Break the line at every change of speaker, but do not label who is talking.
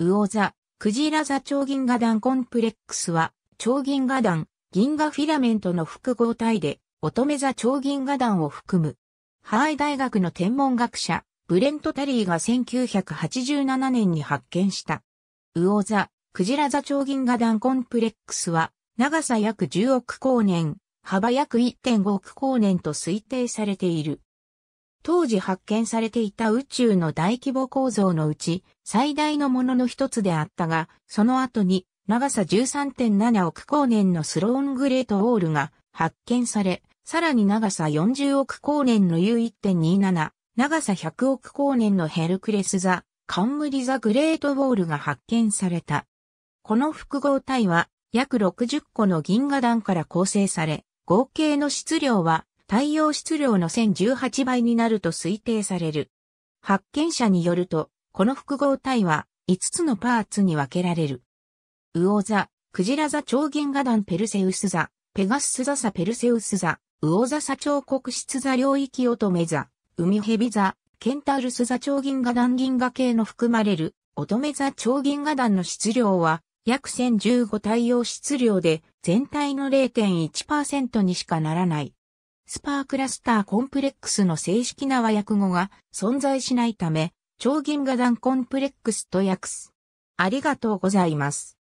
魚座、クジラ座超銀河団コンプレックスは、超銀河団、銀河フィラメントの複合体で、乙女座超銀河団を含む。ハワイ大学の天文学者、ブレント・タリーが1987年に発見した。魚座、クジラ座超銀河団コンプレックスは、長さ約10億光年、幅約1.5億光年と推定されている。当時発見されていた宇宙の大規模構造のうち最大のものの一つであったが、その後に長さ13.7億光年のスローングレートウォールが発見され、さらに長さ40億光年の U1.27、長さ100億光年のヘルクレス座、カンムリザ・グレートウォールが発見された。この複合体は約60個の銀河団から構成され、合計の質量は太陽質量の1018倍になると推定される。発見者によると、この複合体は5つのパーツに分けられる。魚座、クジラ座超銀河団ペルセウス座、ペガスス座サペルセウス座、魚座サ超国質座領域乙女座、海蛇座、ケンタルス座超銀河団銀河系の含まれる乙女座超銀河団の質量は約1015太陽質量で全体の0.1%にしかならない。スパークラスターコンプレックスの正式な和訳語が存在しないため、超銀河団コンプレックスと訳す。ありがとうございます。